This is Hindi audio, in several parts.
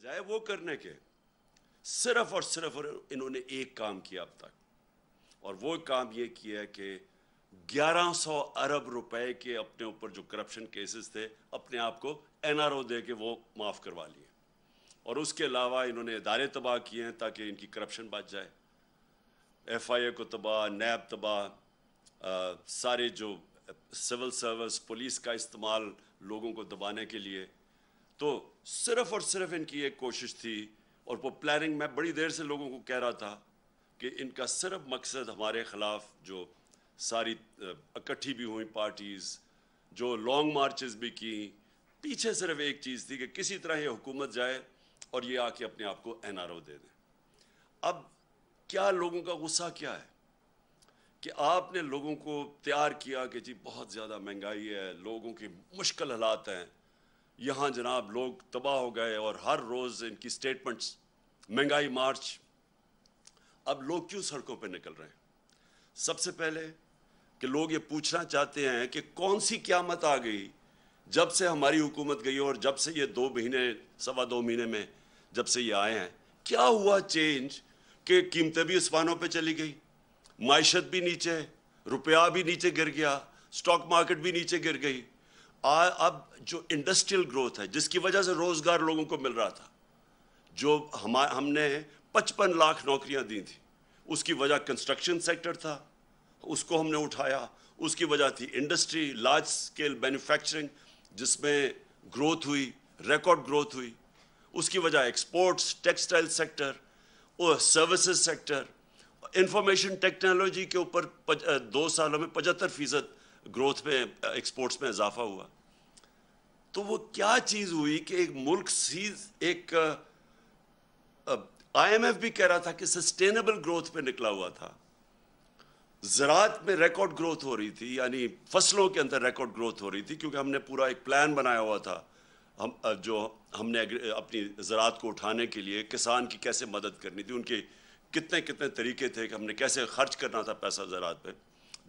बजाय वो करने के सिर्फ और सिर्फ इन्होंने एक काम किया अब तक और वो काम ये किया कि 1100 अरब रुपए के अपने ऊपर जो करप्शन केसेस थे अपने आप को एनआरओ दे के वो माफ़ करवा लिए और उसके अलावा इन्होंने इदारे तबाह किए हैं ताकि इनकी करप्शन बच जाए एफ आई ए को तबाह नैब तबाह सारे जो सिविल सर्विस पुलिस का इस्तेमाल लोगों को दबाने के लिए तो सिर्फ और सिर्फ इनकी एक कोशिश थी और वो प्लानिंग मैं बड़ी देर से लोगों को कह रहा था कि इनका सिर्फ मकसद हमारे ख़िलाफ़ जो सारी इकट्ठी भी हुई पार्टीज़ जो लॉन्ग मार्चेस भी की पीछे सिर्फ एक चीज़ थी कि किसी तरह ये हुकूमत जाए और ये आके अपने आप को एन दे दें अब क्या लोगों का गुस्सा क्या है कि आपने लोगों को तैयार किया कि जी बहुत ज़्यादा महंगाई है लोगों की मुश्किल हालात हैं यहाँ जनाब लोग तबाह हो गए और हर रोज़ इनकी स्टेटमेंट्स महंगाई मार्च अब लोग क्यों सड़कों पर निकल रहे हैं सबसे पहले कि लोग ये पूछना चाहते हैं कि कौन सी क्यामत आ गई जब से हमारी हुकूमत गई और जब से ये दो महीने सवा दो महीने में जब से ये आए हैं क्या हुआ चेंज कि कीमतें भी आसमानों पे चली गई मीशत भी नीचे रुपया भी नीचे गिर गया स्टॉक मार्केट भी नीचे गिर गई आ, अब जो इंडस्ट्रियल ग्रोथ है जिसकी वजह से रोज़गार लोगों को मिल रहा था जो हम हमने पचपन लाख नौकरियां दी थी उसकी वजह कंस्ट्रक्शन सेक्टर था उसको हमने उठाया उसकी वजह थी इंडस्ट्री लार्ज स्केल मैन्युफैक्चरिंग जिसमें ग्रोथ हुई रिकॉर्ड ग्रोथ हुई उसकी वजह एक्सपोर्ट्स टेक्सटाइल सेक्टर और सर्विसेज सेक्टर इंफॉर्मेशन टेक्नोलॉजी के ऊपर दो सालों में पचहत्तर फीसद ग्रोथ में एक्सपोर्ट्स में इजाफा हुआ तो वो क्या चीज़ हुई कि एक मुल्क सीज एक आईएमएफ भी कह रहा था कि सस्टेनेबल ग्रोथ पे निकला हुआ था ज़रात में रिकॉर्ड ग्रोथ हो रही थी यानी फसलों के अंदर रिकॉर्ड ग्रोथ हो रही थी क्योंकि हमने पूरा एक प्लान बनाया हुआ था हम जो हमने अपनी ज़रात को उठाने के लिए किसान की कैसे मदद करनी थी उनके कितने कितने तरीके थे कि हमने कैसे खर्च करना था पैसा ज़रात पर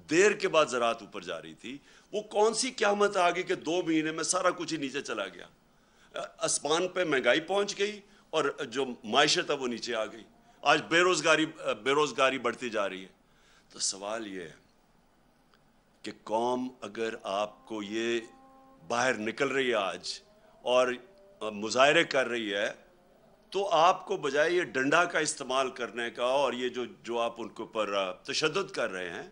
देर के बाद ज़रात ऊपर जा रही थी वो कौन सी क्यामत आ गई कि दो महीने में सारा कुछ ही नीचे चला गया आसमान पे महंगाई पहुंच गई और जो मायशत है वो नीचे आ गई आज बेरोज़गारी बेरोज़गारी बढ़ती जा रही है तो सवाल ये है कि कौम अगर आपको ये बाहर निकल रही है आज और मुजाहरे कर रही है तो आपको बजाय ये डंडा का इस्तेमाल करने का और ये जो जो आप उनके ऊपर तशद कर रहे हैं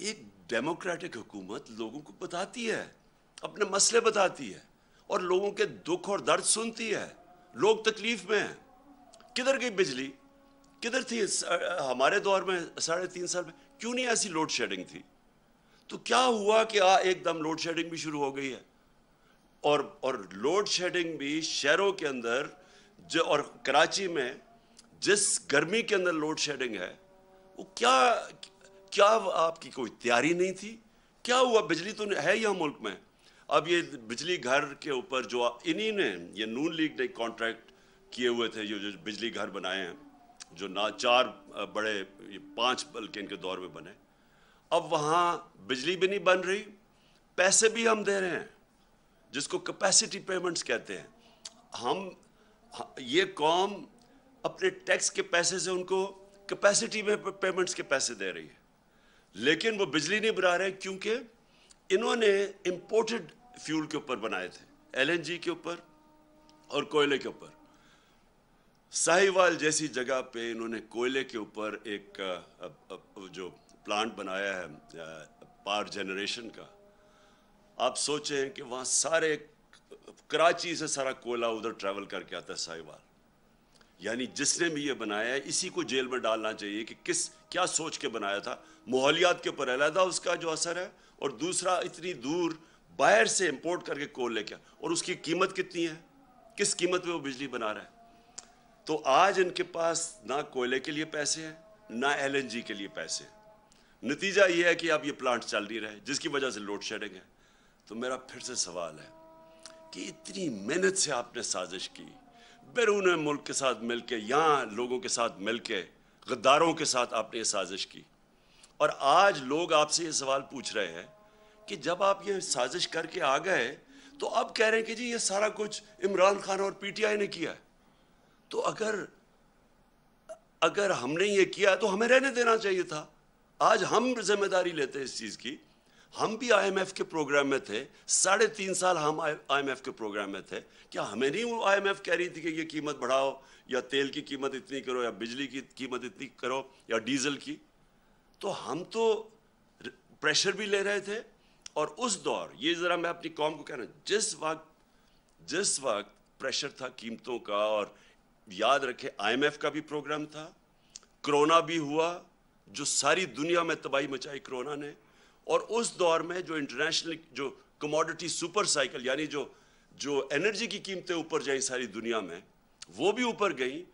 एक डेमोक्रेटिक हुकूमत लोगों को बताती है अपने मसले बताती है और लोगों के दुख और दर्द सुनती है लोग तकलीफ में हैं किधर गई बिजली किधर थी हमारे दौर में साढ़े तीन साल में क्यों नहीं ऐसी लोड शेडिंग थी तो क्या हुआ कि आ एकदम लोड शेडिंग भी शुरू हो गई है और और लोड शेडिंग भी शहरों के अंदर जो और कराची में जिस गर्मी के अंदर लोड शेडिंग है वो क्या क्या आपकी कोई तैयारी नहीं थी क्या हुआ बिजली तो है यहाँ मुल्क में अब ये बिजली घर के ऊपर जो इन्हीं ने ये नून लीग ने कॉन्ट्रैक्ट किए हुए थे ये जो बिजली घर बनाए हैं जो ना चार बड़े ये पांच बल्कि इनके दौर में बने अब वहाँ बिजली भी नहीं बन रही पैसे भी हम दे रहे हैं जिसको कैपेसिटी पेमेंट्स कहते हैं हम ये कॉम अपने टैक्स के पैसे से उनको कैपेसिटी में पेमेंट्स के पैसे दे रही है लेकिन वो बिजली नहीं बना रहे क्योंकि इन्होंने इंपोर्टेड फ्यूल के ऊपर बनाए थे एलएनजी के ऊपर और कोयले के ऊपर साहिवाल जैसी जगह पे इन्होंने कोयले के ऊपर एक जो प्लांट बनाया है पावर जनरेशन का आप सोचें कि वहाँ सारे कराची से सारा कोयला उधर ट्रैवल करके आता है साहिवाल यानी जिसने भी ये बनाया है इसी को जेल में डालना चाहिए कि किस क्या सोच के बनाया था माहौलियात के ऊपर अलहदा उसका जो असर है और दूसरा इतनी दूर बाहर से इंपोर्ट करके कोल लेके और उसकी कीमत कितनी है किस कीमत पर वो बिजली बना रहा है तो आज इनके पास ना कोयले के लिए पैसे हैं ना एल के लिए पैसे हैं नतीजा ये है कि अब ये प्लांट चल नहीं रहे जिसकी वजह से लोड शेडिंग है तो मेरा फिर से सवाल है कि इतनी मेहनत से आपने साजिश की बैरून मुल्क के साथ मिलके के यहाँ लोगों के साथ मिलके के गद्दारों के साथ आपने ये साजिश की और आज लोग आपसे ये सवाल पूछ रहे हैं कि जब आप ये साजिश करके आ गए तो अब कह रहे हैं कि जी ये सारा कुछ इमरान खान और पीटीआई ने किया है तो अगर अगर हमने ये किया तो हमें रहने देना चाहिए था आज हम जिम्मेदारी लेते हैं इस चीज़ की हम भी आईएमएफ के प्रोग्राम में थे साढ़े तीन साल हम आईएमएफ के प्रोग्राम में थे क्या हमें नहीं वो आईएमएफ कह रही थी कि ये कीमत बढ़ाओ या तेल की कीमत इतनी करो या बिजली की कीमत इतनी करो या डीजल की तो हम तो प्रेशर भी ले रहे थे और उस दौर ये ज़रा मैं अपनी कॉम को कहना जिस वक्त जिस वक्त प्रेशर था कीमतों का और याद रखें आई का भी प्रोग्राम था कोरोना भी हुआ जो सारी दुनिया में तबाही मचाई कोरोना ने और उस दौर में जो इंटरनेशनल जो कमोडिटी सुपर साइकिल यानी जो जो एनर्जी की कीमतें ऊपर जाई सारी दुनिया में वो भी ऊपर गई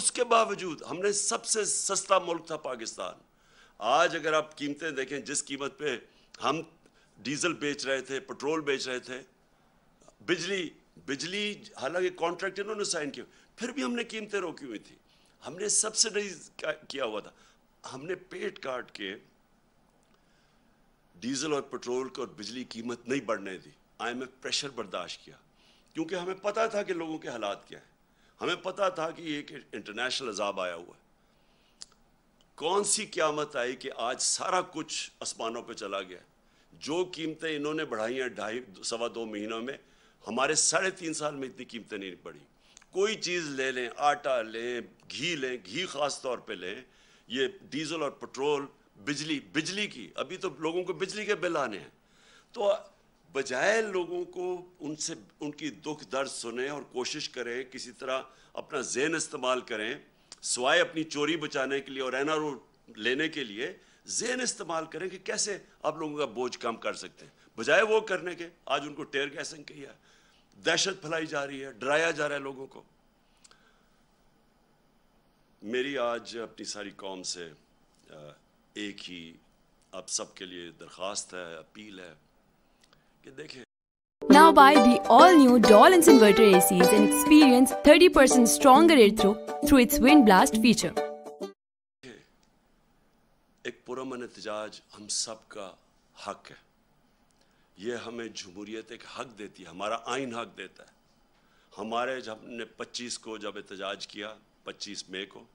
उसके बावजूद हमने सबसे सस्ता मुल्क था पाकिस्तान आज अगर आप कीमतें देखें जिस कीमत पे हम डीजल बेच रहे थे पेट्रोल बेच रहे थे बिजली बिजली हालांकि कॉन्ट्रैक्ट इन्होंने साइन किया फिर भी हमने कीमतें रोकी हुई थी हमने सब्सिडाइज किया हुआ था हमने पेट काट के डीजल और पेट्रोल की और बिजली कीमत नहीं बढ़ने दी आई एम प्रेशर बर्दाश्त किया क्योंकि हमें पता था कि लोगों के हालात क्या हैं हमें पता था कि एक इंटरनेशनल अजाब आया हुआ है कौन सी क्यामत आई कि आज सारा कुछ आसमानों पर चला गया जो कीमतें इन्होंने बढ़ाई हैं ढाई सवा दो महीनों में हमारे साढ़े तीन साल में इतनी कीमतें नहीं बढ़ी कोई चीज़ ले लें आटा लें घी लें घी खास तौर पे लें ये डीजल और पेट्रोल बिजली बिजली की अभी तो लोगों को बिजली के बिल आने हैं तो बजाय लोगों को उनसे उनकी दुख दर्द सुने और कोशिश करें किसी तरह अपना जहन इस्तेमाल करें सवाए अपनी चोरी बचाने के लिए और एन लेने के लिए जहन इस्तेमाल करें कि कैसे आप लोगों का बोझ कम कर सकते हैं बजाय वो करने के आज उनको टेर गैसिंग की है दहशत फैलाई जा रही है डराया जा रहा है लोगों को मेरी आज अपनी सारी कौम से आ, एक ही आप सबके लिए दरखास्त है अपील है कि देखें Now buy the all-new Doll Inverter ACs and experience 30% stronger air through through its wind blast feature. एक पुरमन एहतजाज हम सब का हक है ये हमें जमहूरीत एक हक देती है हमारा आइन हक देता है हमारे जब ने 25 को जब एहतजाज किया 25 मई को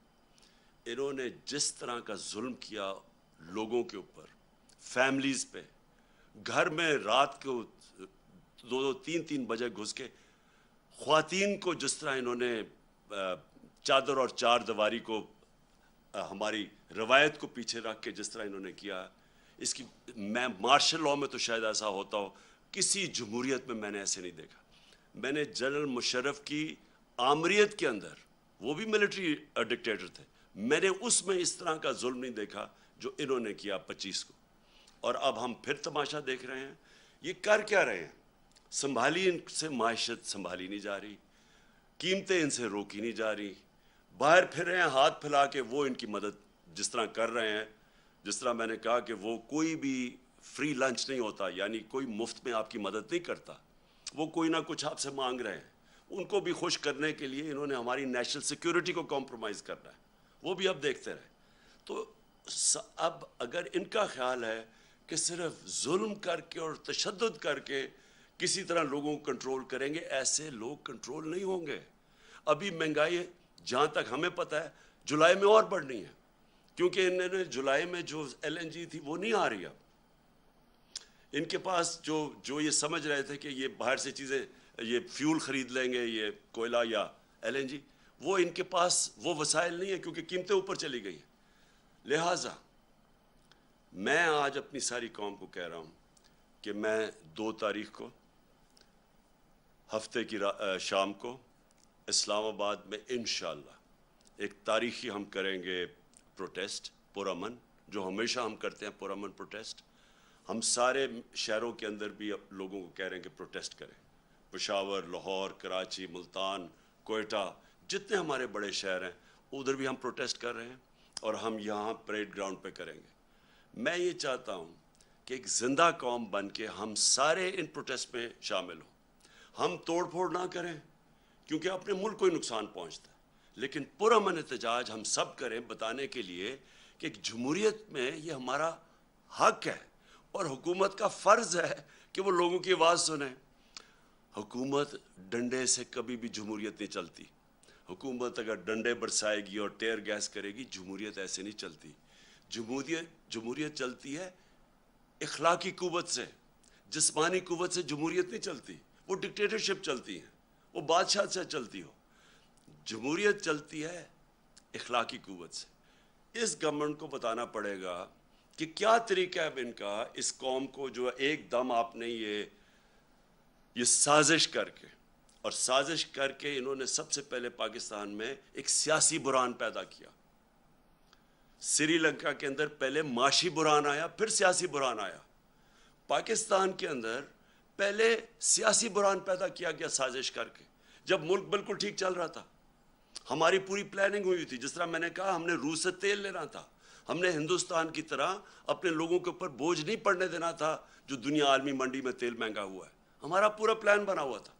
इन्होंने जिस तरह का जुल्म किया लोगों के ऊपर फैमिलीज़ पे घर में रात को दो दो तीन तीन बजे घुस के ख़वान को जिस तरह इन्होंने चादर और चार दवारी को हमारी रवायत को पीछे रख के जिस तरह इन्होंने किया इसकी मैं मार्शल लॉ में तो शायद ऐसा होता हो किसी जमहूरीत में मैंने ऐसे नहीं देखा मैंने जनरल मुशरफ की आमरीत के अंदर वो भी मिलिट्री डिक्टेटर थे मैंने उसमें इस तरह का जुल्म नहीं देखा जो इन्होंने किया पच्चीस को और अब हम फिर तमाशा देख रहे हैं ये कर क्या रहे हैं संभाली इनसे माशत संभाली नहीं जा रही कीमतें इनसे रोकी नहीं जा रही बाहर फिर रहे हैं हाथ फैला के वो इनकी मदद जिस तरह कर रहे हैं जिस तरह मैंने कहा कि वो कोई भी फ्री लंच नहीं होता यानी कोई मुफ्त में आपकी मदद नहीं करता वो कोई ना कुछ आपसे मांग रहे हैं उनको भी खुश करने के लिए इन्होंने हमारी नेशनल सिक्योरिटी को कॉम्प्रोमाइज़ करना है वो भी अब देखते रहे तो अब अगर इनका ख्याल है कि सिर्फ जुल्म करके और तशद करके किसी तरह लोगों को कंट्रोल करेंगे ऐसे लोग कंट्रोल नहीं होंगे अभी महंगाई जहाँ तक हमें पता है जुलाई में और बढ़नी है क्योंकि इन्होंने जुलाई में जो एलएनजी थी वो नहीं आ रही अब इनके पास जो जो ये समझ रहे थे कि ये बाहर से चीज़ें ये फ्यूल ख़रीद लेंगे ये कोयला या एलएनजी वो इनके पास वो वसाइल नहीं है क्योंकि कीमतें ऊपर चली गई हैं लिहाजा मैं आज अपनी सारी कौम को कह रहा हूँ कि मैं दो तारीख को हफ्ते की शाम को इस्लामाबाद में इन एक तारीखी हम करेंगे प्रोटेस्ट पुरमन जो हमेशा हम करते हैं पुरमन प्रोटेस्ट हम सारे शहरों के अंदर भी लोगों को कह रहे हैं कि प्रोटेस्ट करें पशावर लाहौर कराची मुल्तान कोयटा जितने हमारे बड़े शहर हैं उधर भी हम प्रोटेस्ट कर रहे हैं और हम यहाँ परेड ग्राउंड पे करेंगे मैं ये चाहता हूँ कि एक जिंदा कौम बन के हम सारे इन प्रोटेस्ट में शामिल हों हम तोड़ फोड़ ना करें क्योंकि अपने मुल्क को ही नुकसान पहुँचता है लेकिन पुरमन एहतजाज हम सब करें बताने के लिए कि एक जमहूरीत में ये हमारा हक है और हुकूमत का फ़र्ज़ है कि वो लोगों की आवाज़ सुने हुकूमत डंडे से कभी भी जमहूरीत नहीं चलती हुकूमत अगर डंडे बरसाएगी और टेयर गैस करेगी जमहूरियत ऐसे नहीं चलती जमहूरियत जमहूरियत चलती है इखलाकी कुवत से जिसमानी कुवत से जमहूरियत नहीं चलती वो डिक्टेटरशिप चलती है वो बादशाह से चलती हो जमहूरियत चलती है इखलाकी कुवत से इस गवर्नमेंट को बताना पड़ेगा कि क्या तरीका है इनका इस कौम को जो एकदम आपने ये ये साजिश करके और साजिश करके इन्होंने सबसे पहले पाकिस्तान में एक सियासी बुरान पैदा किया श्रीलंका के अंदर पहले माशी बुरान आया फिर सियासी बुरान आया पाकिस्तान के अंदर पहले सियासी बुरान पैदा किया गया साजिश करके जब मुल्क बिल्कुल ठीक चल रहा था हमारी पूरी प्लानिंग हुई थी जिस तरह मैंने कहा हमने रूस से तेल लेना था हमने हिंदुस्तान की तरह अपने लोगों के ऊपर बोझ नहीं पड़ने देना था जो दुनिया आलमी मंडी में तेल महंगा हुआ है हमारा पूरा प्लान बना हुआ था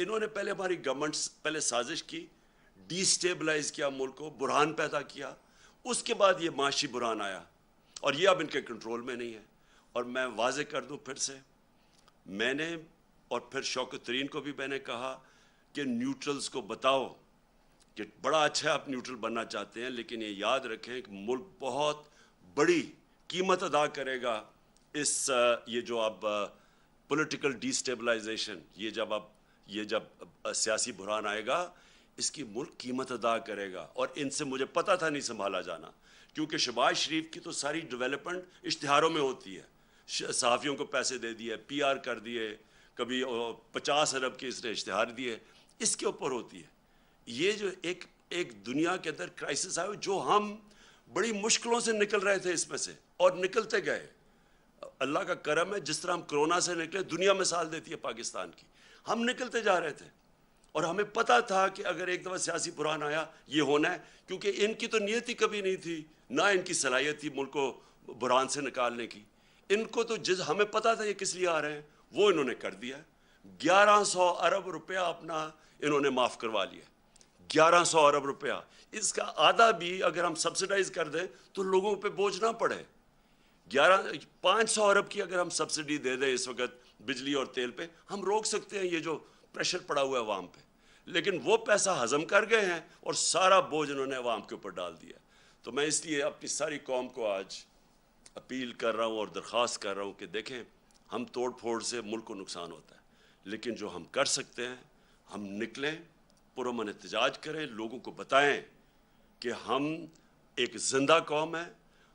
इन्होंने पहले हमारी गवर्नमेंट पहले साजिश की डिस्टेबलाइज किया मुल्क को बुरहान पैदा किया उसके बाद ये माशी बुरहान आया और ये अब इनके कंट्रोल में नहीं है और मैं वाजे कर दूँ फिर से मैंने और फिर शौकत तरीन को भी मैंने कहा कि न्यूट्रल्स को बताओ कि बड़ा अच्छा आप न्यूट्रल बनना चाहते हैं लेकिन ये याद रखें कि मुल्क बहुत बड़ी कीमत अदा करेगा इस ये जो आप पॉलिटिकल डिस्टेबलाइजेशन ये जब आप ये जब सियासी बुरहान आएगा इसकी मुल्क कीमत अदा करेगा और इनसे मुझे पता था नहीं संभाला जाना क्योंकि शबाज शरीफ की तो सारी डेवलपमेंट इश्तहारों में होती है सहाफ़ियों को पैसे दे दिए पी आर कर दिए कभी पचास अरब के इसने इश्तहार दिए इसके ऊपर होती है ये जो एक एक दुनिया के अंदर क्राइसिस आए जो हम बड़ी मुश्किलों से निकल रहे थे इसमें से और निकलते गए अल्लाह का करम है जिस तरह हम कोरोना से निकले दुनिया मिसाल देती है पाकिस्तान की हम निकलते जा रहे थे और हमें पता था कि अगर एक दफ़ा सियासी बुरान आया ये होना है क्योंकि इनकी तो नीयत ही कभी नहीं थी ना इनकी सलाहियत थी मुल्क को बुरान से निकालने की इनको तो जिस हमें पता था ये किस लिए आ रहे हैं वो इन्होंने कर दिया ग्यारह सौ अरब रुपया अपना इन्होंने माफ़ करवा लिया ग्यारह सौ अरब रुपया इसका आधा भी अगर हम सब्सिडाइज कर दें तो लोगों पे बोझ ना पड़े ग्यारह पाँच सौ अरब की अगर हम सब्सिडी दे दें इस वक्त बिजली और तेल पे हम रोक सकते हैं ये जो प्रेशर पड़ा हुआ है वाम पे लेकिन वो पैसा हजम कर गए हैं और सारा बोझ उन्होंने वाम के ऊपर डाल दिया तो मैं इसलिए अपनी सारी कौम को आज अपील कर रहा हूँ और दरख्वास्त कर रहा हूँ कि देखें हम तोड़ फोड़ से मुल्क को नुकसान होता है लेकिन जो हम कर सकते हैं हम निकलें पुरमन एहतजाज करें लोगों को बताएं कि हम एक जिंदा कौम है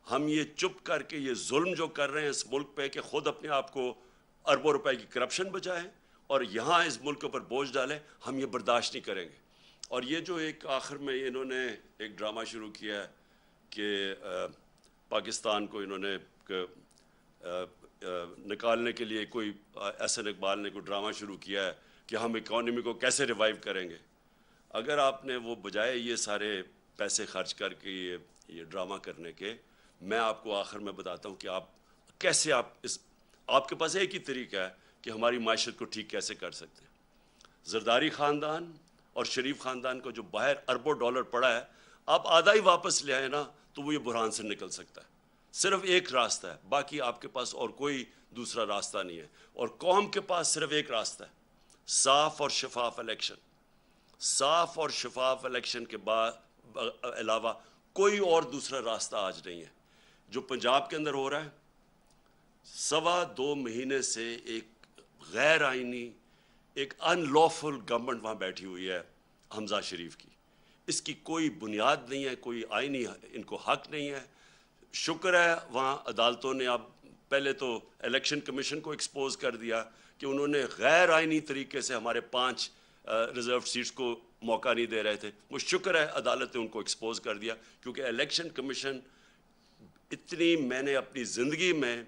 हम ये चुप करके ये जुल्म जो कर रहे हैं इस मुल्क पे कि खुद अपने आप को अरबों रुपए की करप्शन बचाएं और यहाँ इस मुल्क के ऊपर बोझ डालें हम ये बर्दाश्त नहीं करेंगे और ये जो एक आखिर में इन्होंने एक ड्रामा शुरू किया है कि पाकिस्तान को इन्होंने निकालने के लिए कोई एहसन इकबाल ने कोई ड्रामा शुरू किया है कि हम इकॉनमी को कैसे रिवाइव करेंगे अगर आपने वो बजाय ये सारे पैसे खर्च करके ये ये ड्रामा करने के मैं आपको आखिर में बताता हूँ कि आप कैसे आप इस आपके पास एक ही तरीका है कि हमारी माशत को ठीक कैसे कर सकते हैं जरदारी ख़ानदान और शरीफ ख़ानदान को जो बाहर अरबों डॉलर पड़ा है आप आधा ही वापस ले आए ना तो वो ये बुरहान से निकल सकता है सिर्फ एक रास्ता है बाकी आपके पास और कोई दूसरा रास्ता नहीं है और कौम के पास सिर्फ एक रास्ता है साफ और शफाफ इलेक्शन साफ और शफाफ इलेक्शन के बाद अलावा कोई और दूसरा रास्ता आज नहीं है जो पंजाब के अंदर हो रहा है सवा दो महीने से एक गैर आइनी एक अनलॉफुल गवर्नमेंट वहाँ बैठी हुई है हमजा शरीफ की इसकी कोई बुनियाद नहीं है कोई आइनी इनको हक नहीं है शुक्र है वहाँ अदालतों ने अब पहले तो इलेक्शन कमीशन को एक्सपोज कर दिया कि उन्होंने गैर आइनी तरीके से हमारे पाँच रिजर्व सीट्स को मौका नहीं दे रहे थे वो शुक्र है अदालत ने उनको एक्सपोज कर दिया क्योंकि इलेक्शन कमीशन इतनी मैंने अपनी ज़िंदगी में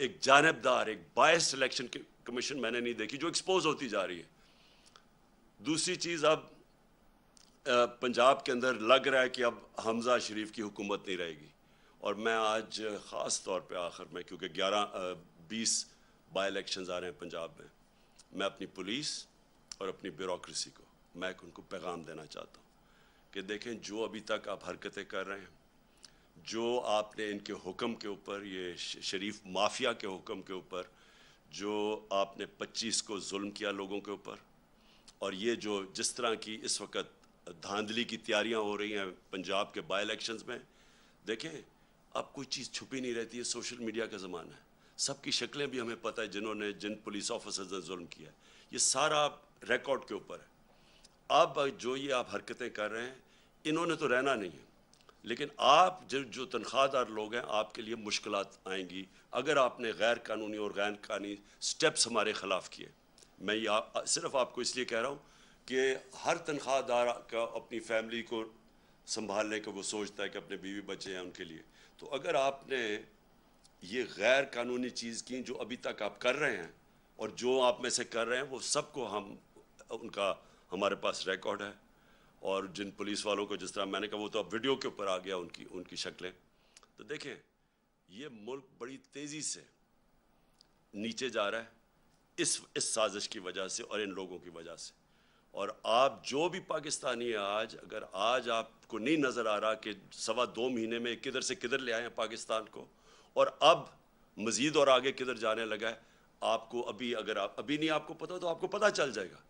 एक जानबदार एक बायस सिलेक्शन कमीशन मैंने नहीं देखी जो एक्सपोज होती जा रही है दूसरी चीज़ अब पंजाब के अंदर लग रहा है कि अब हमजा शरीफ की हुकूमत नहीं रहेगी और मैं आज ख़ास तौर पे आखिर में क्योंकि 11 बीस बाई इलेक्शन आ रहे हैं पंजाब में मैं अपनी पुलिस और अपनी ब्यूरोसी को मैं उनको पैगाम देना चाहता हूँ कि देखें जो अभी तक आप हरकतें कर रहे हैं जो आपने इनके हुक्म के ऊपर ये शरीफ माफिया के हुक्म के ऊपर जो आपने 25 को जुल्म किया लोगों के ऊपर और ये जो जिस तरह की इस वक्त धांधली की तैयारियां हो रही हैं पंजाब के बाई इलेक्शंस में देखें अब कोई चीज़ छुपी नहीं रहती है सोशल मीडिया का ज़माना है सबकी शक्लें भी हमें पता है जिन्होंने जिन पुलिस ऑफिसर्स ने जुल्म किया ये सारा रिकॉर्ड के ऊपर है अब जो ये आप हरकतें कर रहे हैं इन्होंने तो रहना नहीं है लेकिन आप जो जो तनख्वाहदार लोग हैं आपके लिए मुश्किल आएंगी अगर आपने गैर कानूनी और गैर कानूनी स्टेप्स हमारे ख़िलाफ़ किए मैं ये आप, सिर्फ आपको इसलिए कह रहा हूँ कि हर तनख्वाहदार का अपनी फैमिली को संभालने का वो सोचता है कि अपने बीवी बच्चे हैं उनके लिए तो अगर आपने ये गैर कानूनी चीज़ की जो अभी तक आप कर रहे हैं और जो आप में से कर रहे हैं वो सबको हम उनका हमारे पास रिकॉर्ड है और जिन पुलिस वालों को जिस तरह मैंने कहा वो तो अब वीडियो के ऊपर आ गया उनकी उनकी शक्लें तो देखें ये मुल्क बड़ी तेज़ी से नीचे जा रहा है इस इस साजिश की वजह से और इन लोगों की वजह से और आप जो भी पाकिस्तानी है आज अगर आज आपको नहीं नज़र आ रहा कि सवा दो महीने में किधर से किधर ले आए हैं पाकिस्तान को और अब मज़ीद और आगे किधर जाने लगा है आपको अभी अगर आप अभी नहीं आपको पता तो आपको पता चल जाएगा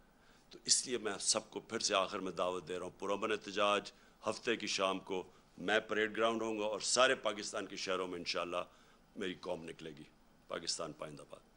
तो इसलिए मैं सबको फिर से आखिर में दावत दे रहा हूँ पुरमन एहतजाज हफ्ते की शाम को मैं परेड ग्राउंड होऊंगा और सारे पाकिस्तान के शहरों में इन मेरी कॉम निकलेगी पाकिस्तान पाइंदाबाद